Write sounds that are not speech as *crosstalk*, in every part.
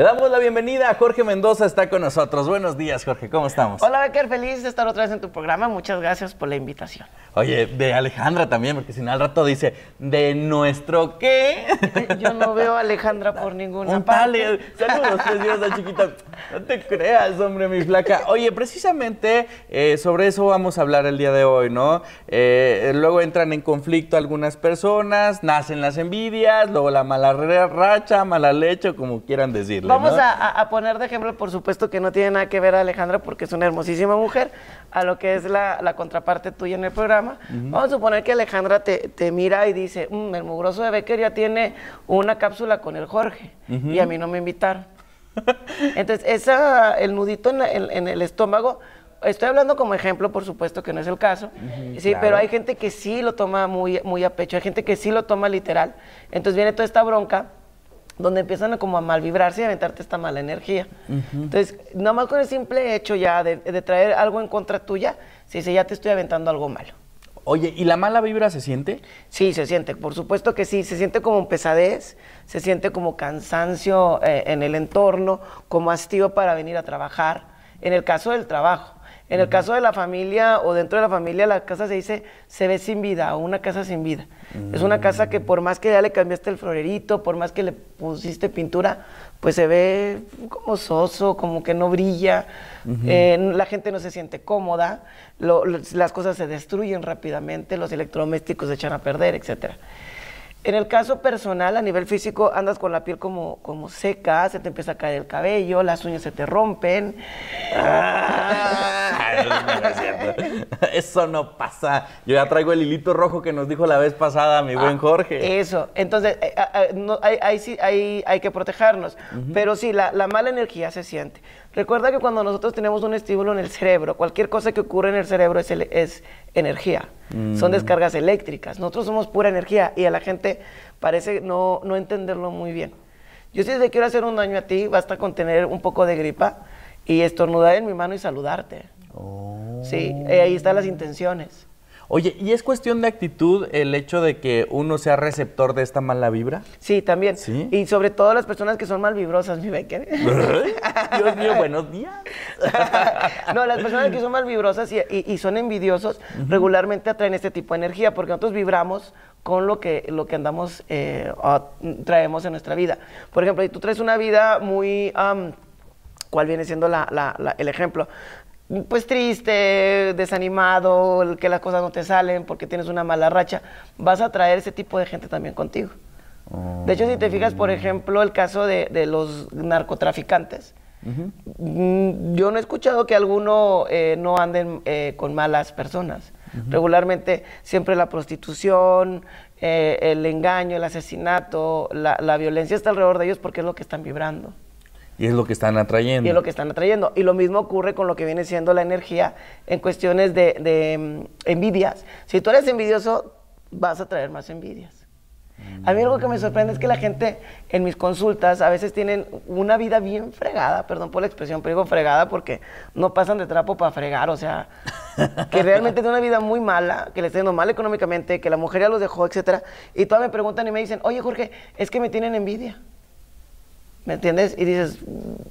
Le damos la bienvenida a Jorge Mendoza, está con nosotros. Buenos días, Jorge, ¿cómo estamos? Hola, Becker, feliz de estar otra vez en tu programa. Muchas gracias por la invitación. Oye, de Alejandra también, porque si no al rato dice, ¿de nuestro qué? *laughs* Yo no veo a Alejandra por *laughs* ninguna Un parte. Saludos, la chiquita. No te creas, hombre, mi flaca. Oye, precisamente eh, sobre eso vamos a hablar el día de hoy, ¿no? Eh, luego entran en conflicto algunas personas, nacen las envidias, luego la mala racha, mala leche, como quieran decirlo. Vamos a, poner de ejemplo, por supuesto que no tiene nada que ver a Alejandra porque es una hermosísima mujer, a lo que es la, contraparte tuya en el programa. Vamos a suponer que Alejandra te, mira y dice, mmm, el mugroso de Becker ya tiene una cápsula con el Jorge y a mí no me invitaron. *laughs* Entonces, el nudito en, el estómago estoy hablando como ejemplo, por supuesto que no es el caso, sí, pero hay gente que sí lo toma muy, muy a pecho, hay gente que sí lo toma literal. Entonces viene toda esta bronca donde empiezan a como a malvibrarse y a aventarte esta mala energía. Entonces, nada más con el simple hecho ya de, traer algo en contra tuya, se dice, ya te estoy aventando algo malo. Oye, ¿y la mala vibra se siente? Sí, se siente, por supuesto que sí, se siente como pesadez, se siente como cansancio eh, en el entorno, como hastío para venir a trabajar, en el caso del trabajo. En el caso de la familia o dentro de la familia, la casa se dice se ve sin vida o una casa sin vida. Es una casa que por más que ya le cambiaste el florerito, por más que le pusiste pintura, pues se ve como soso, como que no brilla, eh, la gente no se siente cómoda, las cosas se destruyen rápidamente, los electrodomésticos se echan a perder, etcétera. En el caso personal, a nivel físico, andas con la piel como, como seca, se te empieza a caer el cabello, las uñas se te rompen. Ah, eso no pasa. Yo ya traigo el hilito rojo que nos dijo la vez pasada mi buen ah, Jorge. Eso. Entonces, eh, ah, ahí, sí hay, que protegernos. Pero sí, la mala energía se siente. Recuerda que cuando nosotros tenemos un estímulo en el cerebro, cualquier cosa que ocurre en el cerebro es, energía, son mm. descargas eléctricas. Nosotros somos pura energía y a la gente parece no, entenderlo muy bien. Yo si te quiero hacer un daño a ti, basta con tener un poco de gripa y estornudar en mi mano y saludarte. Oh. Sí, eh, ahí están las intenciones. Oye, ¿y es cuestión de actitud el hecho de que uno sea receptor de esta mala vibra? Sí, también. Y sobre todo las personas que son mal vibrosas, mi Becker. *laughs* Dios mío, buenos días. *laughs* no, las personas que son mal vibrosas y, son envidiosos regularmente atraen este tipo de energía porque nosotros vibramos con lo que, andamos, eh, traemos en nuestra vida. Por ejemplo, si tú traes una vida muy... ¿Cuál viene siendo la, la, el ejemplo? pues triste, desanimado, que las cosas no te salen porque tienes una mala racha, vas a traer ese tipo de gente también contigo. De hecho, si te fijas, por oh. ejemplo, el caso de, los narcotraficantes, yo no he escuchado que alguno eh, no anden eh, con malas personas. Regularmente siempre la prostitución, eh, el engaño, el asesinato, la violencia está alrededor de ellos porque es lo que están vibrando. Y es lo que están atrayendo. Y es lo que están atrayendo. Y lo mismo ocurre con lo que viene siendo la energía en cuestiones de, mm, envidias. Si tú eres envidioso, vas a traer más envidias. A mí algo que me sorprende es que la gente en mis consultas a veces tienen una vida bien fregada, perdón por la expresión, pero digo fregada porque no pasan de trapo para fregar, o sea, *laughs* que realmente tienen una vida muy mala, que les está yendo mal económicamente, que la mujer ya los dejó, etcétera, y todas me preguntan y me dicen, oye Jorge, es que me tienen envidia. ¿Me entiendes? Y dices,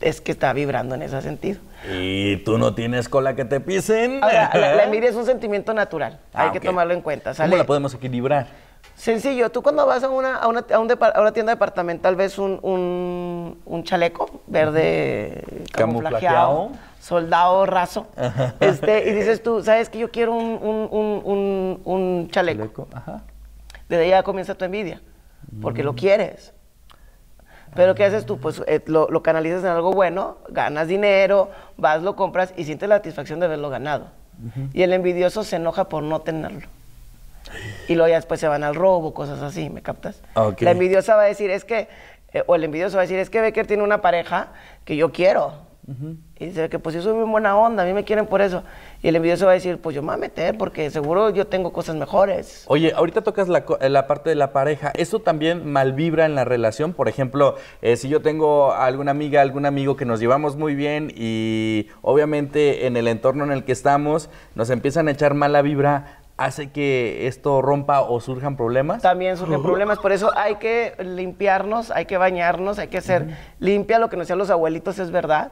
es que está vibrando en ese sentido. ¿Y tú no tienes cola que te pisen? la, envidia es un sentimiento natural. Hay ah, que tomarlo en cuenta. ¿Cómo la podemos equilibrar? Sencillo, tú cuando vas a una, una, tienda departamental ves un, un, un chaleco verde camuflajeado, soldado raso, este, y dices tú, ¿sabes que yo quiero un, un chaleco? chaleco. Desde ahí ya comienza tu envidia, porque lo mm. quieres. Pero ¿qué haces tú? Pues eh, lo, canalizas en algo bueno, ganas dinero, vas, lo compras y sientes la satisfacción de haberlo ganado. Y el envidioso se enoja por no tenerlo. Y luego ya después se van al robo, cosas así, ¿me captas? Ah, la envidiosa va a decir, es que, eh, o el envidioso va a decir, es que Becker tiene una pareja que yo quiero. Y dice que pues yo soy muy buena onda, a mí me quieren por eso. Y el envidioso va a decir, pues yo me voy a meter porque seguro yo tengo cosas mejores. Oye, ahorita tocas la, eh, la parte de la pareja. ¿Eso también mal vibra en la relación? Por ejemplo, eh, si yo tengo alguna amiga, algún amigo que nos llevamos muy bien y obviamente en el entorno en el que estamos nos empiezan a echar mala vibra, hace que esto rompa o surjan problemas? También surgen problemas, por eso hay que limpiarnos, hay que bañarnos, hay que ser limpia, lo que nos decían los abuelitos es verdad.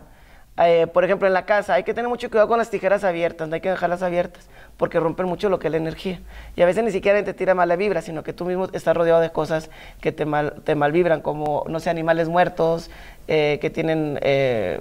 Eh, por ejemplo, en la casa hay que tener mucho cuidado con las tijeras abiertas, no hay que dejarlas abiertas, porque rompen mucho lo que es la energía. Y a veces ni siquiera te tira mala vibra, sino que tú mismo estás rodeado de cosas que te mal, te vibran, como, no sé, animales muertos, eh, que tienen eh,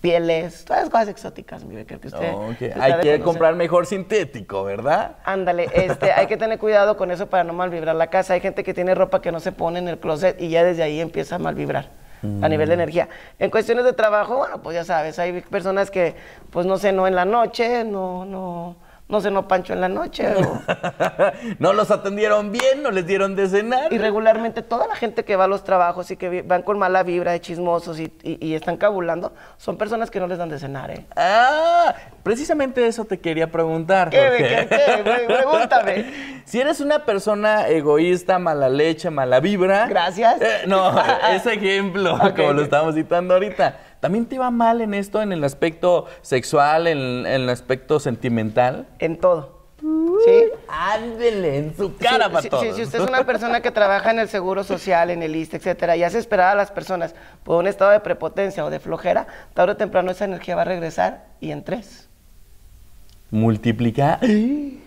pieles, todas esas cosas exóticas, mi que usted... hay que comprar mejor sintético, ¿verdad? Ándale, este, hay que tener cuidado con eso para no mal vibrar la casa. Hay gente que tiene ropa que no se pone en el closet y ya desde ahí empieza a mal vibrar a nivel de energía. En cuestiones de trabajo, bueno, pues ya sabes, hay personas que, pues no sé, no en la noche, no, no, no no Pancho en la noche. *laughs* no los atendieron bien, no les dieron de cenar. Y regularmente toda la gente que va a los trabajos y que van con mala vibra de chismosos y, están cabulando, son personas que no les dan de cenar, ¿eh? Ah, precisamente eso te quería preguntar. ¿Qué, *laughs* Pregúntame. si eres una persona egoísta, mala leche, mala vibra. Gracias. Eh, no, *laughs* ese ejemplo, como lo estamos citando ahorita también te va mal en esto, en el aspecto sexual, en, el aspecto sentimental. En todo. ¿Sí? Ándele en su cara, para sí, Si, usted es una persona que trabaja en el seguro social, en el ISTE, etcétera, y hace esperar a las personas por un estado de prepotencia o de flojera, tarde o temprano esa energía va a regresar y en tres. Multiplica.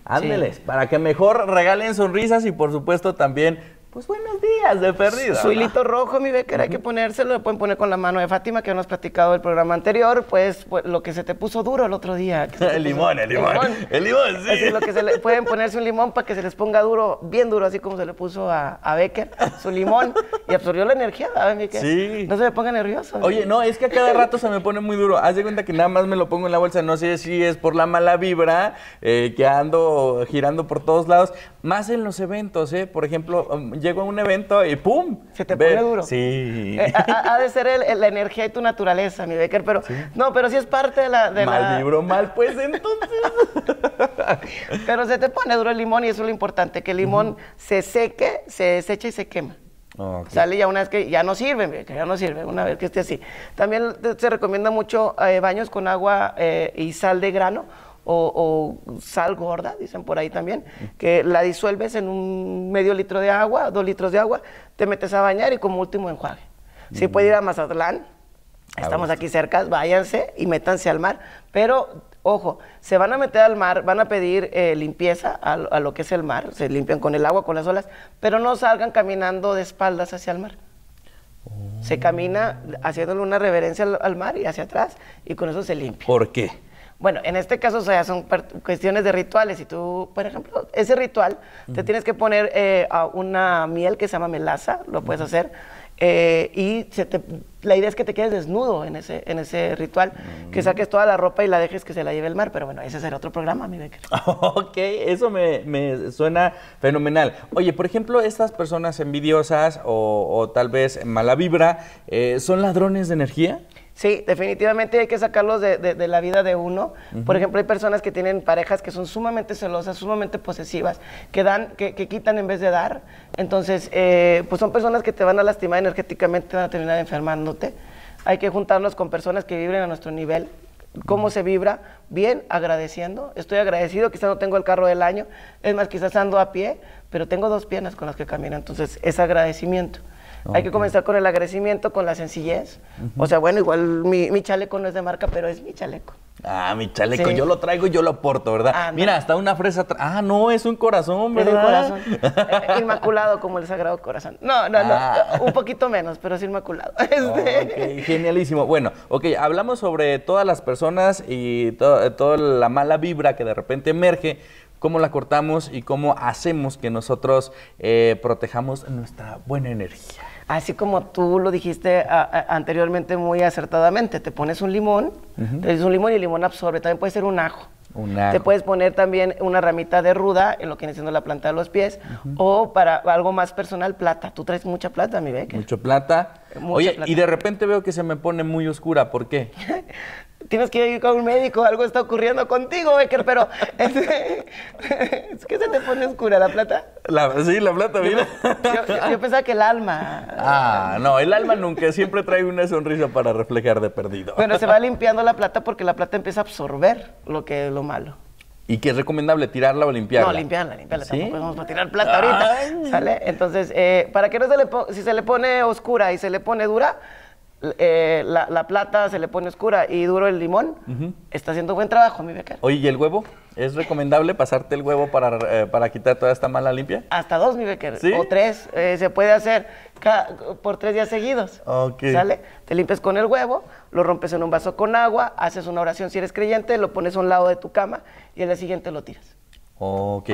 Ándeles, para que mejor regalen sonrisas y por supuesto también pues buenos días, de perdida. Su hilito rojo, mi becker, hay que ponérselo, lo pueden poner con la mano de Fátima, que hemos platicado el programa anterior, pues, pues, lo que se te puso duro el otro día. *laughs* el limón, el limón, el limón. sí. lo que se le, pueden ponerse un limón para que se les ponga duro, bien duro, así como se le puso a, Becker, su limón, y absorbió la energía, ¿sabes, mi Sí. No se me ponga nervioso. Oye, no, es que a cada rato se me pone muy duro. Haz de cuenta que nada más me lo pongo en la bolsa, no sé si es por la mala vibra, eh, que ando girando por todos lados. Más en los eventos, ¿eh? Por ejemplo, um, llego a un evento y ¡pum! Se te pone duro. Sí. Eh, ha, de ser la energía y tu naturaleza, mi Becker, pero no, pero sí es parte de la... mal libro, mal pues *laughs* entonces. pero se te pone duro el limón y eso es lo importante, que el limón se seque, se desecha y se quema. Sale ya una vez que ya no sirve, que ya no sirve, una vez que esté así. También se recomienda mucho eh, baños con agua eh, y sal de grano, o, sal gorda, dicen por ahí también, que la disuelves en un medio litro de agua, dos litros de agua, te metes a bañar y como último enjuague. Si mm. puede ir a Mazatlán, estamos aquí cerca, váyanse y métanse al mar, pero ojo, se van a meter al mar, van a pedir eh, limpieza a, lo que es el mar, se limpian con el agua, con las olas, pero no salgan caminando de espaldas hacia el mar. Se camina haciéndole una reverencia al, al mar y hacia atrás, y con eso se limpia. ¿Por qué? Bueno, en este caso, o sea, son cuestiones de rituales. y tú, por ejemplo, ese ritual, te tienes que poner eh, a una miel que se llama melaza, lo puedes hacer. Eh, y la idea es que te quedes desnudo en ese, en ese ritual, que mm. saques toda la ropa y la dejes que se la lleve el mar. Pero bueno, ese será otro programa, mi Becker. *laughs* ok, eso me, suena fenomenal. Oye, por ejemplo, estas personas envidiosas o, tal vez mala vibra, eh, ¿son ladrones de energía? Sí, definitivamente hay que sacarlos de, la vida de uno. Por ejemplo, hay personas que tienen parejas que son sumamente celosas, sumamente posesivas, que dan, que, quitan en vez de dar. Entonces, eh, pues son personas que te van a lastimar energéticamente, van a terminar enfermándote. Hay que juntarnos con personas que vibren a nuestro nivel. ¿Cómo se vibra? Bien, agradeciendo. Estoy agradecido, quizás no tengo el carro del año, es más, quizás ando a pie, pero tengo dos piernas con las que camino. Entonces, es agradecimiento. Hay que comenzar con el agradecimiento, con la sencillez. O sea, bueno, igual mi, chaleco no es de marca, pero es mi chaleco. Ah, mi chaleco, yo lo traigo y yo lo porto, ¿verdad? Ah, Mira, hasta una fresa. Ah, no, es un corazón, ¿verdad? Es un corazón. *laughs* Eh, inmaculado como el Sagrado Corazón. No, no, no. Ah. Un poquito menos, pero es inmaculado. *laughs* Este. genialísimo. Bueno, ok, hablamos sobre todas las personas y toda la mala vibra que de repente emerge cómo la cortamos y cómo hacemos que nosotros eh, protejamos nuestra buena energía así como tú lo dijiste anteriormente muy acertadamente, te pones un limón, te pones un limón y el limón absorbe, también puede ser un ajo. Te puedes poner también una ramita de ruda en lo que viene siendo la planta de los pies o para algo más personal, plata. Tú traes mucha plata, mi beca. Mucho plata Oye, y de repente veo que se me pone muy oscura, ¿por qué? *laughs* Tienes que ir con un médico, algo está ocurriendo contigo, Becker, pero *laughs* es que se te pone oscura la plata. sí, la plata, mira. Yo, pensaba que el alma. Ah, no, el alma nunca, siempre trae una sonrisa para reflejar de perdido. Bueno, se va *laughs* limpiando la plata porque la plata empieza a absorber lo que es lo malo. ¿Y qué es recomendable? ¿Tirarla o limpiarla? No, limpiarla, limpiarla. Tampoco vamos a tirar plata ahorita. ¿Sale? Entonces, eh, para que no se le si se le pone oscura y se le pone dura, eh, la, plata se le pone oscura y duro el limón, está haciendo buen trabajo, mi beca. Oye, ¿y el huevo? ¿Es recomendable pasarte el huevo eh, para, quitar toda esta mala limpia? Hasta dos, mi Becker. O tres. Eh, se puede hacer por tres días seguidos. Okay. ¿Sale? Te limpias con el huevo, lo rompes en un vaso con agua, haces una oración si eres creyente, lo pones a un lado de tu cama y el día siguiente lo tiras. Ok.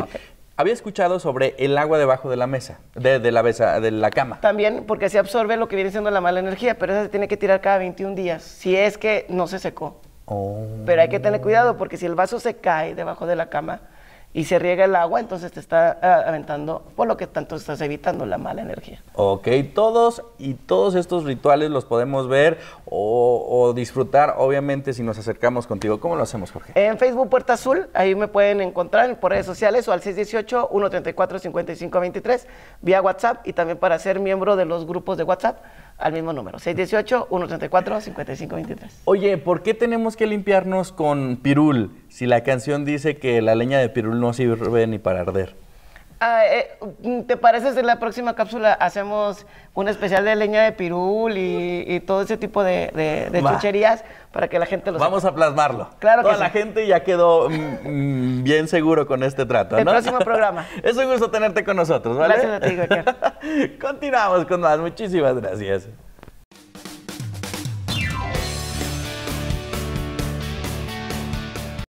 Había escuchado sobre el agua debajo de la mesa, de, de la mesa, de la cama. También porque se absorbe lo que viene siendo la mala energía, pero esa se tiene que tirar cada 21 días, si es que no se secó. Oh. Pero hay que tener cuidado porque si el vaso se cae debajo de la cama y se riega el agua, entonces te está ah, aventando, por lo que tanto estás evitando la mala energía. Ok, todos y todos estos rituales los podemos ver o, o disfrutar, obviamente, si nos acercamos contigo. ¿Cómo lo hacemos, Jorge? En Facebook Puerta Azul, ahí me pueden encontrar por redes sociales o al 618-134-5523, vía WhatsApp y también para ser miembro de los grupos de WhatsApp al mismo número, 618-134-5523. Oye, ¿por qué tenemos que limpiarnos con pirul si la canción dice que la leña de pirul no sirve ni para arder? Ah, eh, ¿Te parece si en la próxima cápsula hacemos un especial de leña de pirul y, todo ese tipo de, de, chucherías para que la gente lo Vamos a plasmarlo. Claro que Toda la gente ya quedó mm, mm, bien seguro con este trato, El próximo programa. *laughs* es un gusto tenerte con nosotros, ¿vale? Gracias a ti, *laughs* Continuamos con más. Muchísimas gracias.